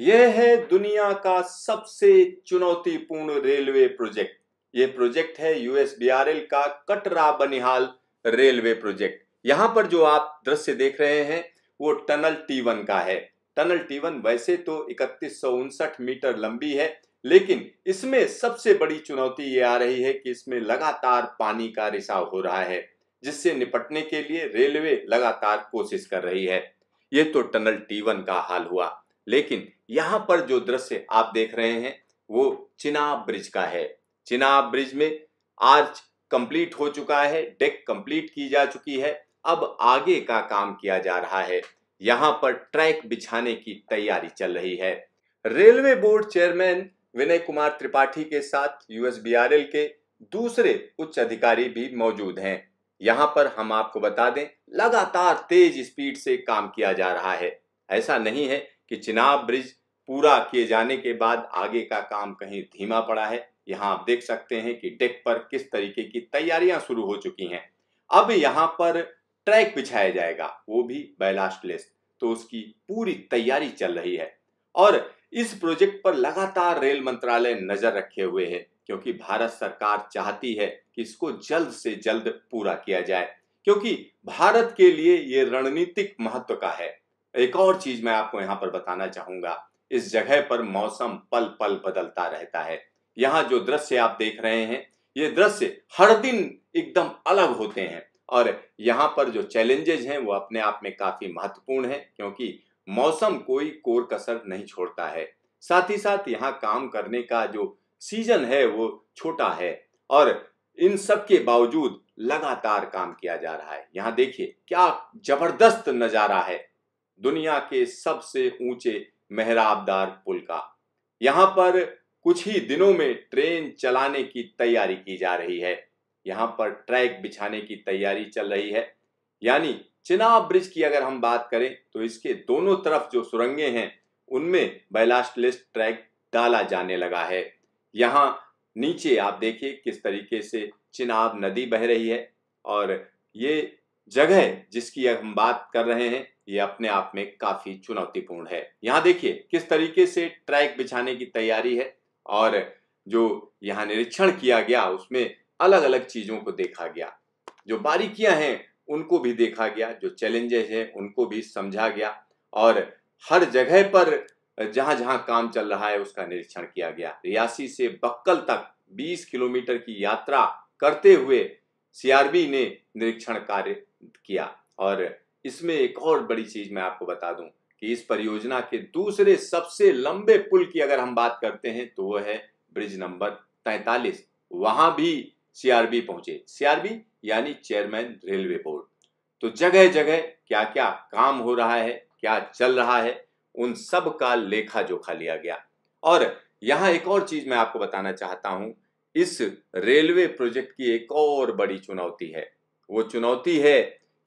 यह है दुनिया का सबसे चुनौतीपूर्ण रेलवे प्रोजेक्ट यह प्रोजेक्ट है यूएसबीआरएल का कटरा बनिहाल रेलवे प्रोजेक्ट यहां पर जो आप दृश्य देख रहे हैं वो टनल टी1 का है टनल टी1 वैसे तो इकतीस मीटर लंबी है लेकिन इसमें सबसे बड़ी चुनौती ये आ रही है कि इसमें लगातार पानी का रिसाव हो रहा है जिससे निपटने के लिए रेलवे लगातार कोशिश कर रही है ये तो टनल टी1 का हाल हुआ लेकिन यहाँ पर जो दृश्य आप देख रहे हैं वो चिनाब ब्रिज का है चिनाब ब्रिज में आर्च कंप्लीट हो चुका है डेक कंप्लीट की जा चुकी है अब आगे का काम किया जा रहा है यहाँ पर ट्रैक बिछाने की तैयारी चल रही है railway board chairman Vinay Kumar Tripathi के साथ यूएसबीआरएल के दूसरे उच्च अधिकारी भी मौजूद हैं यहाँ पर हम आपको बता दें लगातार तेज स्पीड से काम किया जा रहा है ऐसा नहीं है कि चिनाब ब्रिज पूरा किए जाने के बाद आगे का काम कहीं धीमा पड़ा है यहाँ आप देख सकते हैं कि डेक पर किस तरीके की तैयारियां शुरू हो चुकी हैं अब यहाँ पर ट्रैक बिछाया जाएगा वो भी बैलास्ट लेस तो उसकी पूरी तैयारी चल रही है और इस प्रोजेक्ट पर लगातार रेल मंत्रालय नजर रखे हुए है क्योंकि भारत सरकार चाहती है कि इसको जल्द से जल्द पूरा किया जाए क्योंकि भारत के लिए ये रणनीतिक महत्व का है एक और चीज मैं आपको यहाँ पर बताना चाहूंगा इस जगह पर मौसम पल पल बदलता रहता है यहाँ जो दृश्य आप देख रहे हैं ये दृश्य हर दिन एकदम अलग होते हैं और यहाँ पर जो चैलेंजेज हैं वो अपने आप में काफी महत्वपूर्ण है क्योंकि मौसम कोई कोर कसर नहीं छोड़ता है साथ ही साथ यहाँ काम करने का जो सीजन है वो छोटा है और इन सब के बावजूद लगातार काम किया जा रहा है यहाँ देखिए क्या जबरदस्त नजारा है दुनिया के सबसे ऊंचे मेहराबदार पुल का यहाँ पर कुछ ही दिनों में ट्रेन चलाने की तैयारी की जा रही है यहां पर ट्रैक बिछाने की तैयारी चल रही है यानी चिनाब ब्रिज की अगर हम बात करें तो इसके दोनों तरफ जो सुरंगें हैं उनमें बैलास्टलिस्ट ट्रैक डाला जाने लगा है यहाँ नीचे आप देखिए किस तरीके से चिनाब नदी बह रही है और ये जगह जिसकी हम बात कर रहे हैं ये अपने आप में काफी चुनौतीपूर्ण है यहाँ देखिए किस तरीके से ट्रैक बिछाने की तैयारी है और जो यहाँ निरीक्षण किया गया उसमें अलग अलग चीजों को देखा गया जो बारीकियां हैं उनको भी देखा गया जो चैलेंजेस हैं उनको भी समझा गया और हर जगह पर जहां जहां काम चल रहा है उसका निरीक्षण किया गया रियासी से बक्कल तक 20 किलोमीटर की यात्रा करते हुए सीआरबी ने निरीक्षण कार्य किया और इसमें एक और बड़ी चीज मैं आपको बता दूं कि इस परियोजना के दूसरे सबसे लंबे पुल की अगर हम बात करते हैं तो वह है ब्रिज नंबर 43 वहां भी सीआरबी पहुंचे सीआरबी यानी चेयरमैन रेलवे बोर्ड तो जगह जगह क्या क्या काम हो रहा है क्या चल रहा है उन सब का लेखा जोखा लिया गया और यहां एक और चीज मैं आपको बताना चाहता हूं इस रेलवे प्रोजेक्ट की एक और बड़ी चुनौती है वो चुनौती है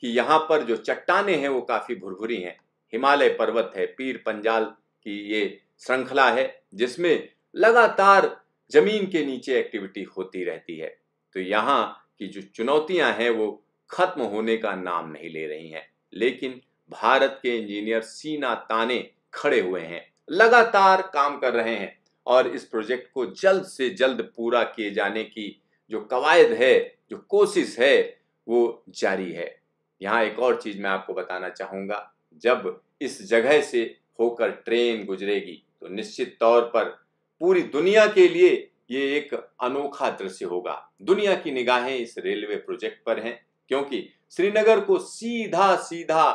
कि यहाँ पर जो चट्टाने हैं वो काफ़ी भुरभुरी हैं हिमालय पर्वत है पीर पंजाल की ये श्रृंखला है जिसमें लगातार जमीन के नीचे एक्टिविटी होती रहती है तो यहाँ की जो चुनौतियाँ हैं वो खत्म होने का नाम नहीं ले रही हैं लेकिन भारत के इंजीनियर सीना ताने खड़े हुए हैं लगातार काम कर रहे हैं और इस प्रोजेक्ट को जल्द से जल्द पूरा किए जाने की जो कवायद है जो कोशिश है वो जारी है यहाँ एक और चीज़ मैं आपको बताना चाहूँगा जब इस जगह से होकर ट्रेन गुजरेगी तो निश्चित तौर पर पूरी दुनिया के लिए ये एक अनोखा दृश्य होगा दुनिया की निगाहें इस रेलवे प्रोजेक्ट पर हैं क्योंकि श्रीनगर को सीधा सीधा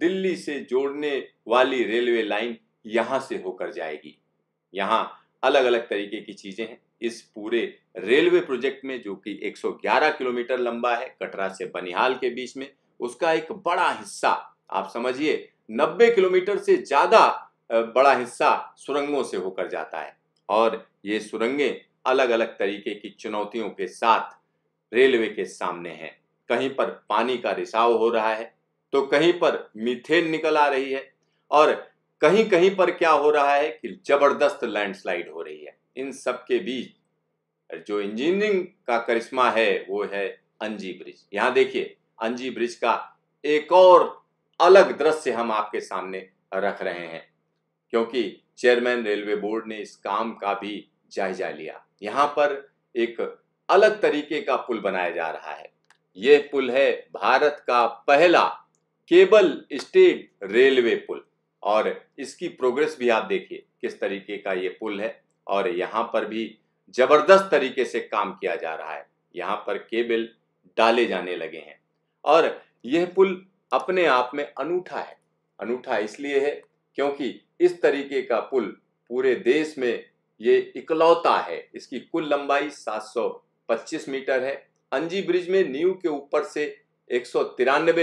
दिल्ली से जोड़ने वाली रेलवे लाइन यहाँ से होकर जाएगी यहाँ अलग अलग तरीके की चीज़ें हैं इस पूरे रेलवे प्रोजेक्ट में जो कि 111 किलोमीटर लंबा है कटरा से बनिहाल के बीच में उसका एक बड़ा हिस्सा आप समझिए 90 किलोमीटर से ज़्यादा बड़ा हिस्सा सुरंगों से होकर जाता है और ये सुरंगें अलग अलग तरीके की चुनौतियों के साथ रेलवे के सामने हैं कहीं पर पानी का रिसाव हो रहा है तो कहीं पर मीथेन निकल आ रही है और कहीं कहीं पर क्या हो रहा है कि जबरदस्त लैंडस्लाइड हो रही है इन सब के बीच जो इंजीनियरिंग का करिश्मा है वो है अंजी ब्रिज यहाँ देखिए अंजी ब्रिज का एक और अलग दृश्य हम आपके सामने रख रहे हैं क्योंकि चेयरमैन रेलवे बोर्ड ने इस काम का भी जायजा लिया यहाँ पर एक अलग तरीके का पुल बनाया जा रहा है यह पुल है भारत का पहला केबल स्टेट रेलवे पुल और इसकी प्रोग्रेस भी आप देखिए किस तरीके का ये पुल है और यहाँ पर भी जबरदस्त तरीके से काम किया जा रहा है यहाँ पर केबल डाले जाने लगे हैं और यह पुल अपने आप में अनूठा है अनूठा इसलिए है क्योंकि इस तरीके का पुल पूरे देश में ये इकलौता है इसकी कुल लंबाई 725 मीटर है अंजी ब्रिज में न्यू के ऊपर से एक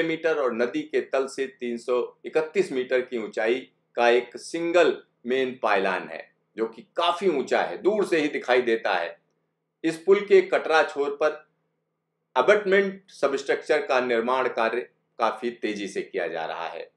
मीटर और नदी के तल से 331 मीटर की ऊंचाई का एक सिंगल मेन पायलान है जो कि काफी ऊंचा है दूर से ही दिखाई देता है इस पुल के कटरा छोर पर अबटमेंट सबस्ट्रक्चर का निर्माण कार्य काफी तेजी से किया जा रहा है